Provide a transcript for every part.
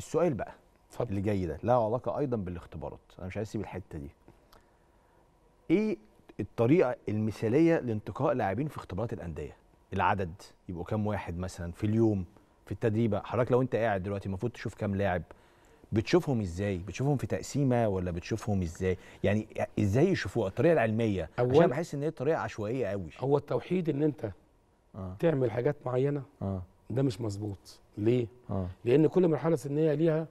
السؤال بقى فضل. اللي جاي ده له علاقه ايضا بالاختبارات انا مش عايز اسيب الحته دي ايه الطريقه المثاليه لانتقاء لاعبين في اختبارات الانديه العدد يبقوا كام واحد مثلا في اليوم في التدريبه حضرتك لو انت قاعد دلوقتي المفروض تشوف كام لاعب بتشوفهم ازاي بتشوفهم في تقسيمه ولا بتشوفهم ازاي يعني ازاي يشوفوها الطريقه العلميه أول عشان بحس ان هي طريقه عشوائيه قوي هو التوحيد ان انت آه. تعمل حاجات معينه آه. ده مش مظبوط ليه آه. لان كل مرحله سنيه ليها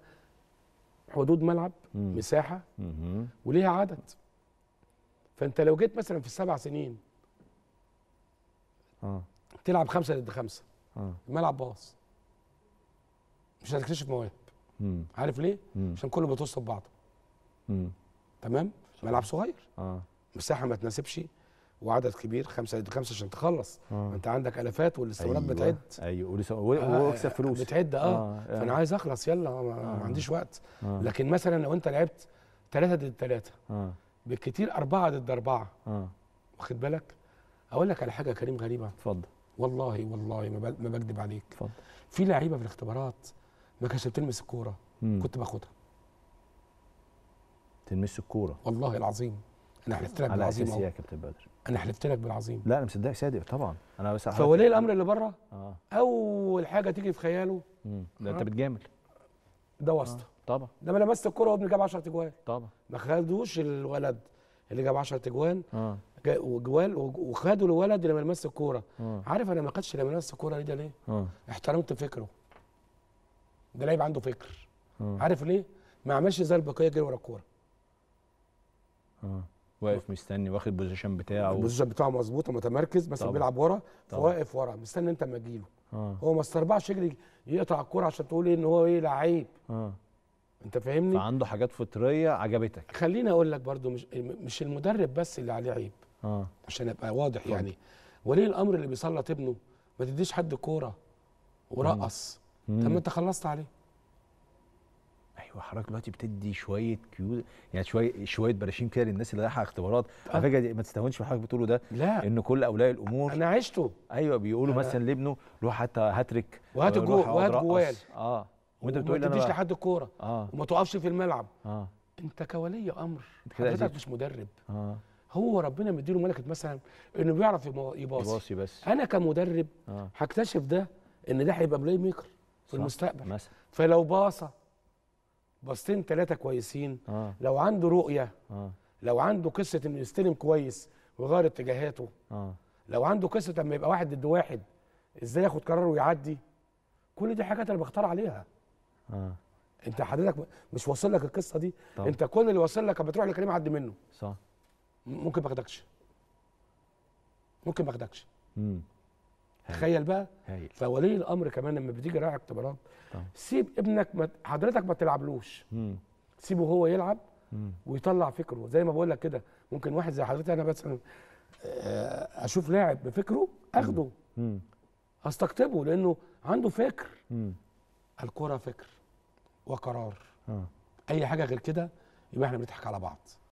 حدود ملعب مم. مساحه وليها عدد فانت لو جيت مثلا في السبع سنين آه. تلعب خمسه ضد خمسه آه. الملعب باظ مش هتكتشف مواهب عارف ليه مم. عشان كله بيتصل بعضه تمام ملعب صغير آه. مساحه ما تناسبش وعدد كبير خمسه ضد خمسه عشان تخلص آه. انت عندك الافات والاستمرارات أيوة. بتعد ايوه ولسه آه، آه، واكسب فلوس بتعد آه. اه, آه. فانا عايز اخلص يلا ما, آه. ما عنديش وقت آه. لكن مثلا لو انت لعبت ثلاثه ضد ثلاثه آه. بالكثير اربعه ضد اربعه آه. واخد بالك اقول لك على حاجه كريم غريبه اتفضل والله والله ما بكذب عليك اتفضل في لعيبه في الاختبارات ما كانتش بتلمس الكوره كنت باخدها تلمس الكوره والله العظيم انا حلفت لك بالعظيم على اساس يا كابتن بدر؟ انا حلفت لك بالعظيم لا انا مصدقك صادق طبعا انا بس فولي الامر اللي بره آه. اول حاجه تيجي في خياله مم. ده انت آه. بتجامل ده واسطه آه. طبعا ده ما لمست الكوره وابني جاب 10 اجوال طبعا ما خدوش الولد اللي جاب 10 اجوال اه وجوال وخدوا الولد اللي ما لمس الكوره آه. عارف انا ما خدش اللي ما لمس الكوره ده ليه؟ آه. احترمت فكره ده لعيب عنده فكر آه. عارف ليه؟ ما عملش زي البقيه جري ورا الكوره آه. واقف مستني واخد البوزيشن بتاعه البوزيشن بتاعه مظبوط ومتمركز مثلا بيلعب ورا فواقف ورا مستني انت ما تجيله آه. هو ما استربعش يجري يقطع الكوره عشان تقول ايه ان هو ايه لعيب آه. انت فاهمني فعنده حاجات فطريه عجبتك خليني اقول لك برده مش مش المدرب بس اللي عليه عيب آه. عشان ابقى واضح طبعا. يعني وليه الامر اللي بيسلط ابنه ما تديش حد كوره ورقص طب ما انت خلصت عليه ايوه حضرتك دلوقتي بتدي شويه كيو يعني شويه شويه براشيم كده للناس اللي رايحه اختبارات على فكره ما تستهونش بحضرتك بتقوله ده لا ان كل اولياء الامور انا عشته ايوه بيقولوا مثلا لابنه روح حتى هاتريك وهات الجول وهات جوال اه وانت بتقول ما تديش لحد الكوره آه. وما تقفش في الملعب اه انت كولي امر حضرتك مش مدرب اه هو ربنا مديله ملكه مثلا انه بيعرف يباصي يباصي بس انا كمدرب آه. هكتشف ده ان ده هيبقى بلاي ميكر في المستقبل مثلا فلو باصه باصتين ثلاثه كويسين آه. لو عنده رؤيه آه. لو عنده قصه انه يستلم كويس ويغير اتجاهاته آه. لو عنده قصه لما يبقى واحد ضد واحد ازاي ياخد قرار ويعدي كل دي حاجات انا بختار عليها آه. انت حضرتك مش واصل لك القصه دي طب. انت كل اللي واصل لك بتروح لكريم عدي منه صح ممكن ما اخدكش ممكن ما اخدكش تخيل بقى هايل. فولي الامر كمان لما بتيجي رايح اختبارات سيب ابنك ما حضرتك ما تلعبلوش سيبه هو يلعب مم. ويطلع فكره زي ما بقول لك كده ممكن واحد زي حضرتك انا مثلا آه، اشوف لاعب بفكره اخده مم. استقطبه لانه عنده فكر مم. الكره فكر وقرار آه. اي حاجه غير كده يبقى احنا بنضحك على بعض